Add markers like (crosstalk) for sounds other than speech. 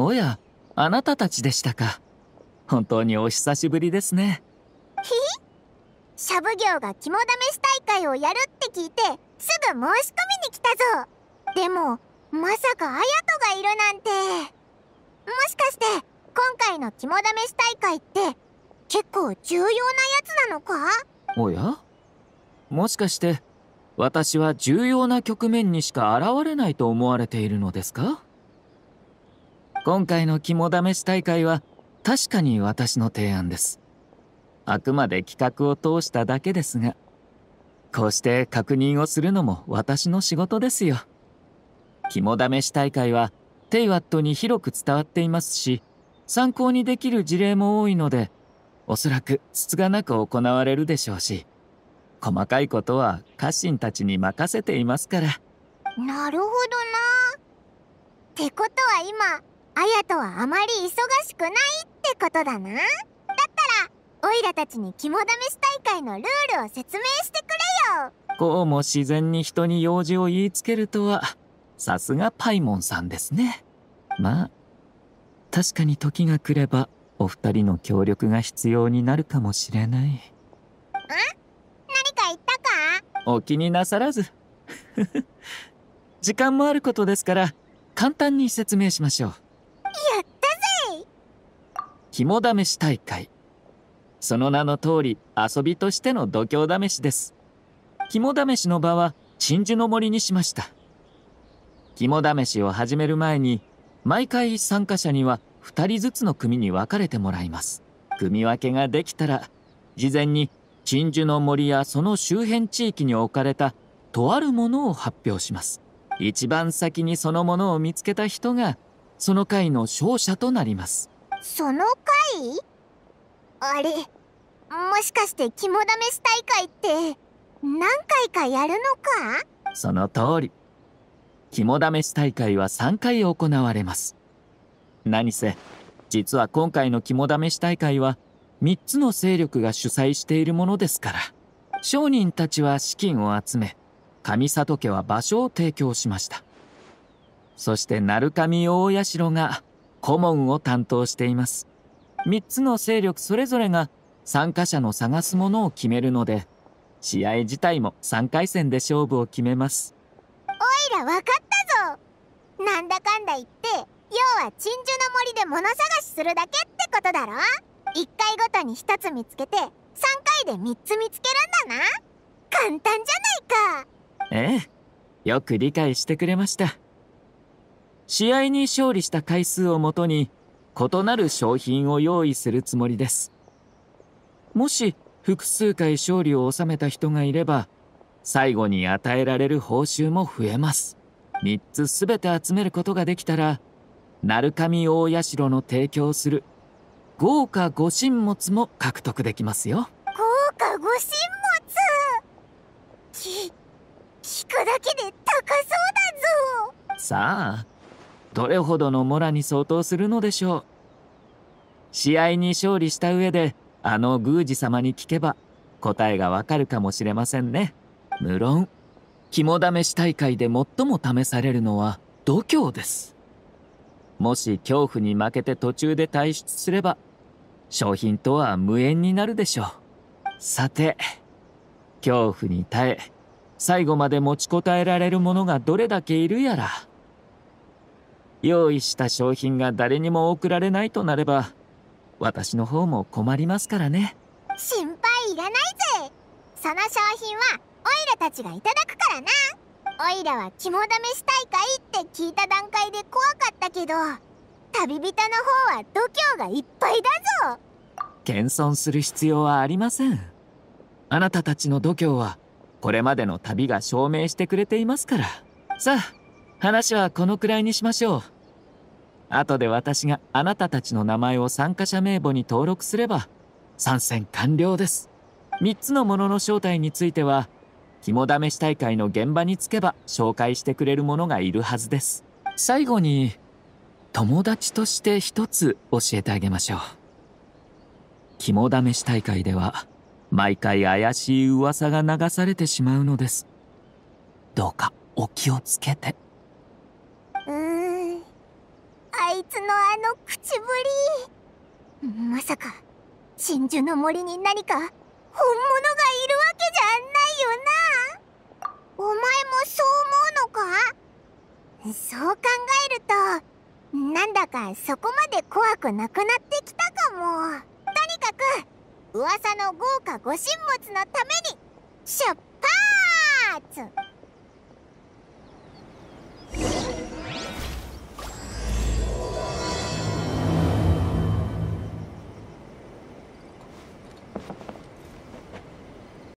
おや、あなたたちでしたか。本当にお久しぶりですね。ひしゃぶ業が肝試し大会をやるって聞いて、すぐ申し込みに来たぞ。でも、まさかアヤトがいるなんて。もしかして、今回の肝試し大会って、結構重要なやつなのかおやもしかして、私は重要な局面にしか現れないと思われているのですか今回の肝試し大会は確かに私の提案です。あくまで企画を通しただけですが、こうして確認をするのも私の仕事ですよ。肝試し大会はテイワットに広く伝わっていますし、参考にできる事例も多いので、おそらくつつがなく行われるでしょうし、細かいことは家臣たちに任せていますから。なるほどな。ってことは今、あとはあまり忙しくないってことだなだったらオイラたちに肝試し大会のルールを説明してくれよこうも自然に人に用事を言いつけるとはさすがパイモンさんですねまあ確かに時が来ればお二人の協力が必要になるかもしれないん何か言ったかお気になさらず (laughs) 時間もあることですから簡単に説明しましょう肝試し大会その名の通り遊びとしての度胸試しです肝試しの場は鎮守の森にしました肝試しを始める前に毎回参加者には2人ずつの組に分かれてもらいます組分けができたら事前に鎮守の森やその周辺地域に置かれたとあるものを発表します一番先にそのものを見つけた人がその回の勝者となりますその会あれもしかして肝試し大会って何回かやるのかその通り肝試し大会は3回行われます何せ実は今回の肝試し大会は3つの勢力が主催しているものですから商人たちは資金を集め上里家は場所を提供しましたそして鳴神大社が顧問を担当しています。3つの勢力それぞれが参加者の探すものを決めるので、試合自体も3回戦で勝負を決めます。おいら分かったぞなんだかんだ言って、要は鎮守の森で物探しするだけってことだろ ?1 回ごとに1つ見つけて、3回で3つ見つけるんだな簡単じゃないかええ。よく理解してくれました。試合に勝利した回数をもとに異なる商品を用意するつもりですもし複数回勝利を収めた人がいれば最後に与えられる報酬も増えます3つ全て集めることができたら鳴上大社の提供する豪華御神物も獲得できますよ豪華御神物き聞くだけで高そうだぞさあどれほどのモラに相当するのでしょう試合に勝利した上であの宮司様に聞けば答えがわかるかもしれませんね無論肝試し大会で最も試されるのは度胸ですもし恐怖に負けて途中で退出すれば商品とは無縁になるでしょうさて恐怖に耐え最後まで持ちこたえられるものがどれだけいるやら。用意した商品が誰にも送られないとなれば私の方も困りますからね心配いらないぜその商品はオイラたちがいただくからなオイラは肝試したいかいって聞いた段階で怖かったけど旅人の方は度胸がいっぱいだぞ謙遜する必要はありませんあなたたちの度胸はこれまでの旅が証明してくれていますからさあ話はこのくらいにしましょう後で私があなたたちの名前を参加者名簿に登録すれば参戦完了です3つのものの正体については肝試し大会の現場に着けば紹介してくれるものがいるはずです最後に友達として一つ教えてあげましょう肝試し大会では毎回怪しい噂が流されてしまうのですどうかお気をつけて。いつのあの口ぶりまさか真珠の森に何か本物がいるわけじゃないよなお前もそう思うのかそう考えるとなんだかそこまで怖くなくなってきたかもとにかく噂の豪華ご神物のために出発